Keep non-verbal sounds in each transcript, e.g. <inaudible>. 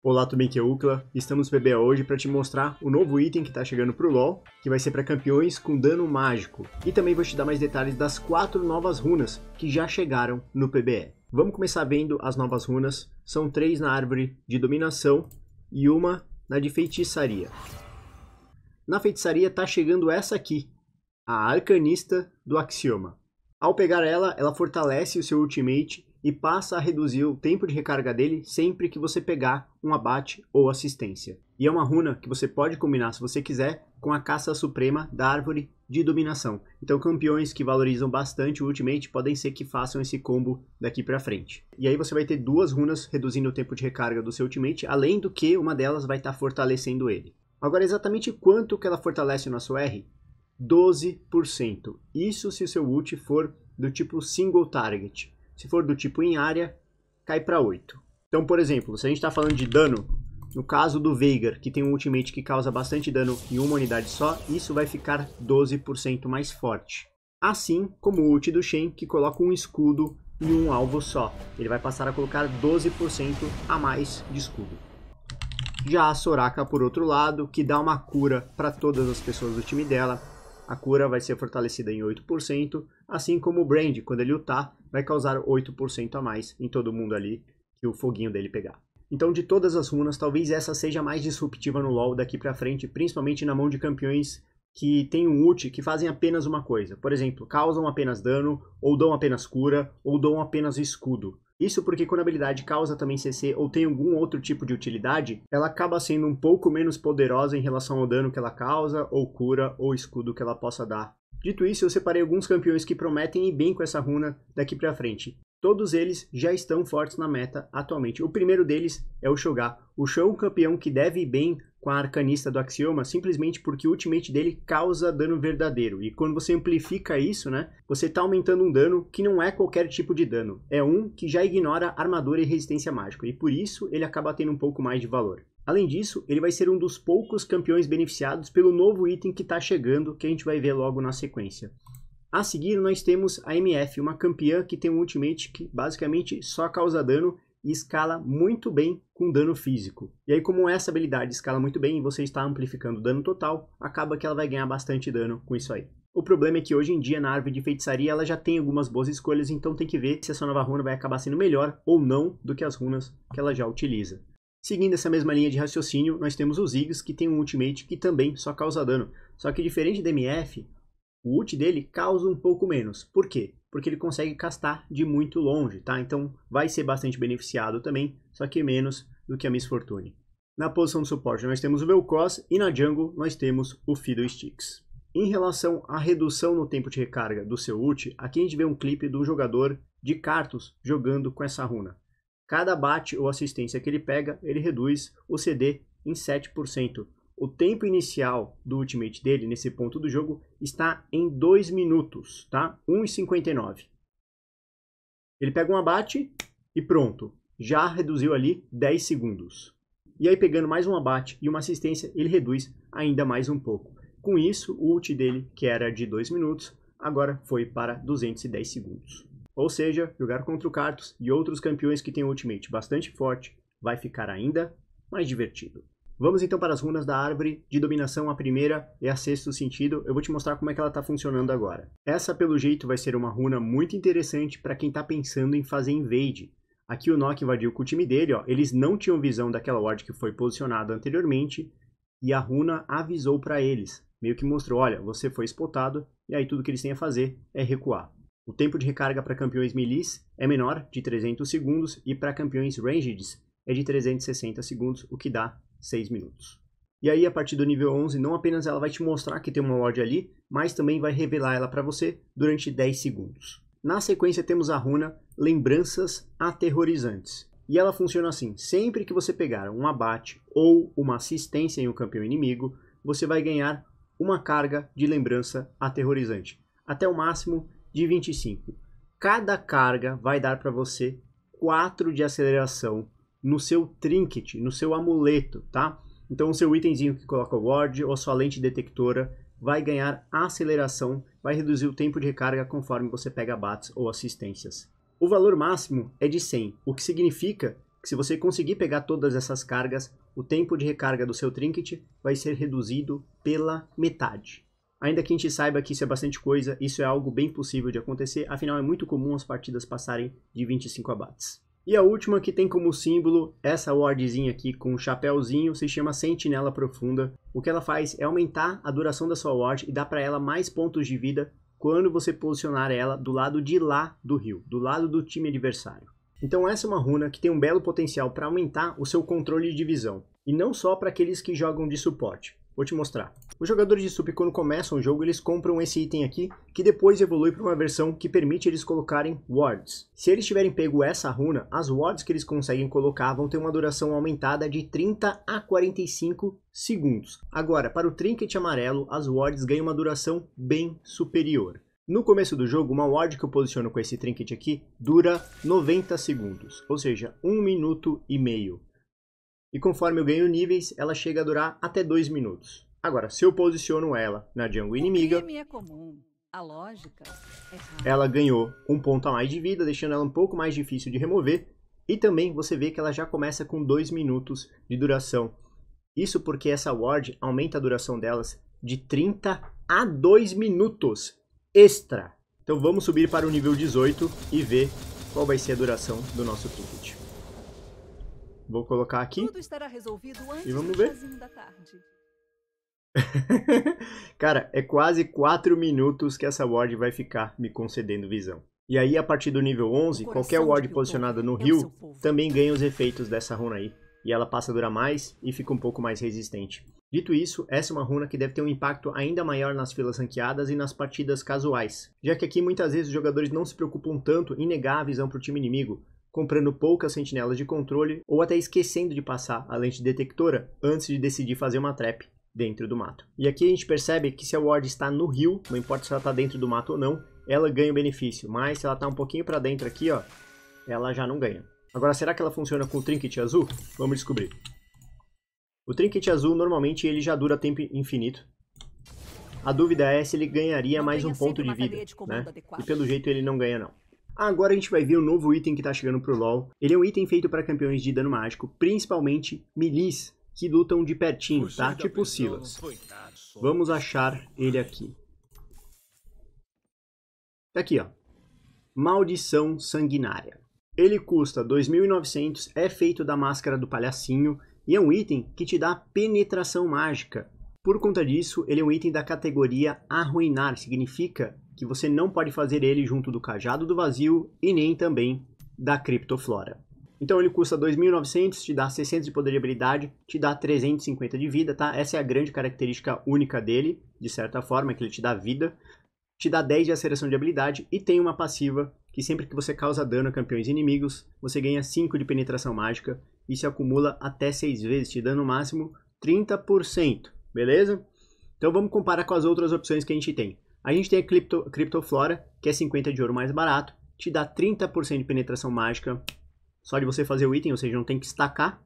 Olá, tudo bem que é Ucla? Estamos no PBA hoje para te mostrar o novo item que está chegando para o LoL, que vai ser para campeões com dano mágico. E também vou te dar mais detalhes das quatro novas runas que já chegaram no PBE. Vamos começar vendo as novas runas. São três na árvore de dominação e uma na de feitiçaria. Na feitiçaria está chegando essa aqui, a Arcanista do Axioma. Ao pegar ela, ela fortalece o seu ultimate e passa a reduzir o tempo de recarga dele sempre que você pegar um abate ou assistência. E é uma runa que você pode combinar, se você quiser, com a caça suprema da árvore de dominação. Então campeões que valorizam bastante o ultimate podem ser que façam esse combo daqui para frente. E aí você vai ter duas runas reduzindo o tempo de recarga do seu ultimate, além do que uma delas vai estar tá fortalecendo ele. Agora exatamente quanto que ela fortalece o nosso R? 12%. Isso se o seu ult for do tipo single target, se for do tipo em área, cai para 8. Então, por exemplo, se a gente está falando de dano, no caso do Veigar, que tem um ultimate que causa bastante dano em uma unidade só, isso vai ficar 12% mais forte. Assim como o ult do Shen, que coloca um escudo em um alvo só. Ele vai passar a colocar 12% a mais de escudo. Já a Soraka, por outro lado, que dá uma cura para todas as pessoas do time dela. A cura vai ser fortalecida em 8%, assim como o Brand, quando ele lutar, vai causar 8% a mais em todo mundo ali que o foguinho dele pegar. Então, de todas as runas, talvez essa seja a mais disruptiva no LoL daqui para frente, principalmente na mão de campeões que têm um ult que fazem apenas uma coisa. Por exemplo, causam apenas dano, ou dão apenas cura, ou dão apenas escudo. Isso porque quando a habilidade causa também CC ou tem algum outro tipo de utilidade, ela acaba sendo um pouco menos poderosa em relação ao dano que ela causa, ou cura, ou escudo que ela possa dar Dito isso, eu separei alguns campeões que prometem ir bem com essa runa daqui para frente. Todos eles já estão fortes na meta atualmente. O primeiro deles é o Shogar. O Shogar é um campeão que deve ir bem com a Arcanista do Axioma, simplesmente porque o ultimate dele causa dano verdadeiro. E quando você amplifica isso, né, você está aumentando um dano que não é qualquer tipo de dano. É um que já ignora armadura e resistência mágica, e por isso ele acaba tendo um pouco mais de valor. Além disso, ele vai ser um dos poucos campeões beneficiados pelo novo item que está chegando, que a gente vai ver logo na sequência. A seguir, nós temos a MF, uma campeã que tem um ultimate que basicamente só causa dano e escala muito bem com dano físico. E aí, como essa habilidade escala muito bem e você está amplificando o dano total, acaba que ela vai ganhar bastante dano com isso aí. O problema é que hoje em dia na árvore de feitiçaria ela já tem algumas boas escolhas, então tem que ver se essa nova runa vai acabar sendo melhor ou não do que as runas que ela já utiliza. Seguindo essa mesma linha de raciocínio, nós temos o Ziggs, que tem um ultimate que também só causa dano. Só que diferente do MF, o ult dele causa um pouco menos. Por quê? Porque ele consegue castar de muito longe, tá? Então vai ser bastante beneficiado também, só que menos do que a Miss Fortune. Na posição de suporte nós temos o Vel'Koz e na jungle nós temos o Fiddlesticks. Em relação à redução no tempo de recarga do seu ult, aqui a gente vê um clipe de um jogador de Cartos jogando com essa runa. Cada bate ou assistência que ele pega, ele reduz o CD em 7%. O tempo inicial do ultimate dele, nesse ponto do jogo, está em 2 minutos, tá? 1,59. Ele pega um abate e pronto. Já reduziu ali 10 segundos. E aí, pegando mais um abate e uma assistência, ele reduz ainda mais um pouco. Com isso, o ult dele, que era de 2 minutos, agora foi para 210 segundos. Ou seja, jogar contra o Cartus e outros campeões que têm um ultimate bastante forte vai ficar ainda mais divertido. Vamos então para as runas da árvore de dominação, a primeira é a sexto sentido, eu vou te mostrar como é que ela está funcionando agora. Essa pelo jeito vai ser uma runa muito interessante para quem está pensando em fazer invade. Aqui o Nock invadiu com o time dele, ó. eles não tinham visão daquela ward que foi posicionada anteriormente e a runa avisou para eles, meio que mostrou, olha, você foi spotado e aí tudo que eles têm a fazer é recuar. O tempo de recarga para campeões melees é menor, de 300 segundos, e para campeões ranged é de 360 segundos, o que dá 6 minutos. E aí, a partir do nível 11, não apenas ela vai te mostrar que tem uma ward ali, mas também vai revelar ela para você durante 10 segundos. Na sequência, temos a runa Lembranças Aterrorizantes. E ela funciona assim: sempre que você pegar um abate ou uma assistência em um campeão inimigo, você vai ganhar uma carga de lembrança aterrorizante, até o máximo de 25. Cada carga vai dar para você 4 de aceleração no seu trinket, no seu amuleto, tá? Então o seu itemzinho que coloca o ward ou a sua lente detectora vai ganhar aceleração, vai reduzir o tempo de recarga conforme você pega bats ou assistências. O valor máximo é de 100, o que significa que se você conseguir pegar todas essas cargas, o tempo de recarga do seu trinket vai ser reduzido pela metade. Ainda que a gente saiba que isso é bastante coisa, isso é algo bem possível de acontecer, afinal é muito comum as partidas passarem de 25 abates. E a última que tem como símbolo essa wardzinha aqui com um chapéuzinho se chama Sentinela Profunda. O que ela faz é aumentar a duração da sua ward e dá para ela mais pontos de vida quando você posicionar ela do lado de lá do rio, do lado do time adversário. Então essa é uma runa que tem um belo potencial para aumentar o seu controle de visão, e não só para aqueles que jogam de suporte. Vou te mostrar. Os jogadores de SUP, quando começam o jogo, eles compram esse item aqui, que depois evolui para uma versão que permite eles colocarem wards. Se eles tiverem pego essa runa, as wards que eles conseguem colocar vão ter uma duração aumentada de 30 a 45 segundos. Agora, para o trinket amarelo, as wards ganham uma duração bem superior. No começo do jogo, uma ward que eu posiciono com esse trinket aqui dura 90 segundos, ou seja, 1 minuto e meio e conforme eu ganho níveis, ela chega a durar até 2 minutos. Agora, se eu posiciono ela na jungle inimiga, é comum, é ela ganhou um ponto a mais de vida, deixando ela um pouco mais difícil de remover, e também você vê que ela já começa com 2 minutos de duração. Isso porque essa ward aumenta a duração delas de 30 a 2 minutos extra. Então vamos subir para o nível 18 e ver qual vai ser a duração do nosso trinket. Vou colocar aqui. e vamos ver. <laughs> Cara, é quase 4 minutos que essa ward vai ficar me concedendo visão. E aí, a partir do nível 11, qualquer ward posicionada no é rio também ganha os efeitos dessa runa aí. E ela passa a durar mais e fica um pouco mais resistente. Dito isso, essa é uma runa que deve ter um impacto ainda maior nas filas ranqueadas e nas partidas casuais, já que aqui muitas vezes os jogadores não se preocupam tanto em negar a visão para o time inimigo, comprando poucas sentinelas de controle ou até esquecendo de passar a lente detectora antes de decidir fazer uma trap dentro do mato. E aqui a gente percebe que se a ward está no rio, não importa se ela está dentro do mato ou não, ela ganha o benefício, mas se ela está um pouquinho para dentro aqui, ó, ela já não ganha. Agora, será que ela funciona com o trinket azul? Vamos descobrir. O trinket azul, normalmente, ele já dura tempo infinito. A dúvida é se ele ganharia mais um ponto de vida, né? E pelo jeito ele não ganha, não. Agora a gente vai ver o um novo item que está chegando pro LoL. Ele é um item feito para campeões de dano mágico, principalmente milis, que lutam de pertinho, tá? Tipo Silas. Vamos achar ele aqui. Tá aqui, ó. Maldição Sanguinária. Ele custa 2.900, é feito da máscara do palhacinho e é um item que te dá penetração mágica. Por conta disso, ele é um item da categoria Arruinar, significa que você não pode fazer ele junto do Cajado do Vazio e nem também da Criptoflora. Então ele custa 2.900, te dá 600 de poder de habilidade, te dá 350 de vida, tá? Essa é a grande característica única dele, de certa forma, que ele te dá vida. Te dá 10 de aceleração de habilidade e tem uma passiva que sempre que você causa dano a campeões inimigos, você ganha 5 de penetração mágica e se acumula até 6 vezes, te dando no máximo 30%, beleza? Então vamos comparar com as outras opções que a gente tem. A gente tem a Crypto, Cryptoflora, que é 50 de ouro mais barato, te dá 30% de penetração mágica só de você fazer o item, ou seja, não tem que estacar.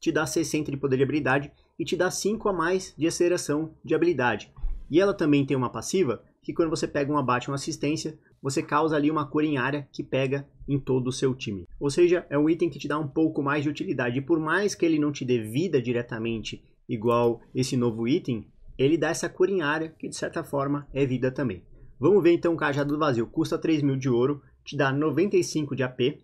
Te dá 60 de poder de habilidade e te dá 5 a mais de aceleração de habilidade. E ela também tem uma passiva que quando você pega um abate, uma assistência, você causa ali uma cor em área que pega em todo o seu time. Ou seja, é um item que te dá um pouco mais de utilidade. E por mais que ele não te dê vida diretamente igual esse novo item, ele dá essa cura em área, que de certa forma é vida também. Vamos ver então o cajado do vazio. Custa 3 mil de ouro, te dá 95 de AP,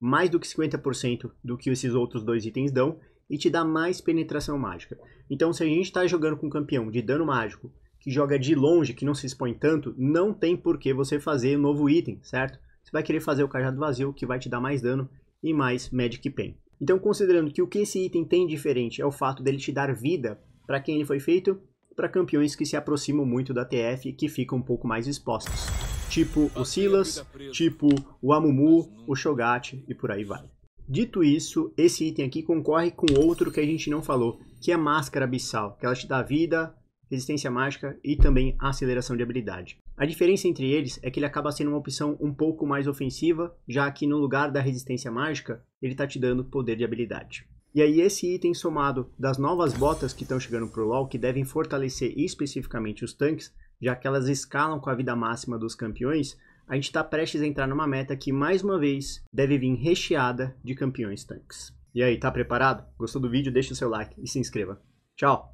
mais do que 50% do que esses outros dois itens dão, e te dá mais penetração mágica. Então, se a gente está jogando com um campeão de dano mágico, que joga de longe, que não se expõe tanto, não tem por que você fazer um novo item, certo? Você vai querer fazer o cajado vazio, que vai te dar mais dano e mais Magic Pen. Então, considerando que o que esse item tem diferente é o fato dele te dar vida para quem ele foi feito, para campeões que se aproximam muito da TF e que ficam um pouco mais expostos, tipo o Silas, tipo o Amumu, o Shogat e por aí vai. Dito isso, esse item aqui concorre com outro que a gente não falou, que é a Máscara Abissal, que ela te dá vida, resistência mágica e também aceleração de habilidade. A diferença entre eles é que ele acaba sendo uma opção um pouco mais ofensiva, já que no lugar da resistência mágica, ele está te dando poder de habilidade. E aí esse item somado das novas botas que estão chegando para o LoL, que devem fortalecer especificamente os tanques, já que elas escalam com a vida máxima dos campeões, a gente está prestes a entrar numa meta que, mais uma vez, deve vir recheada de campeões tanques. E aí, tá preparado? Gostou do vídeo? Deixa o seu like e se inscreva. Tchau!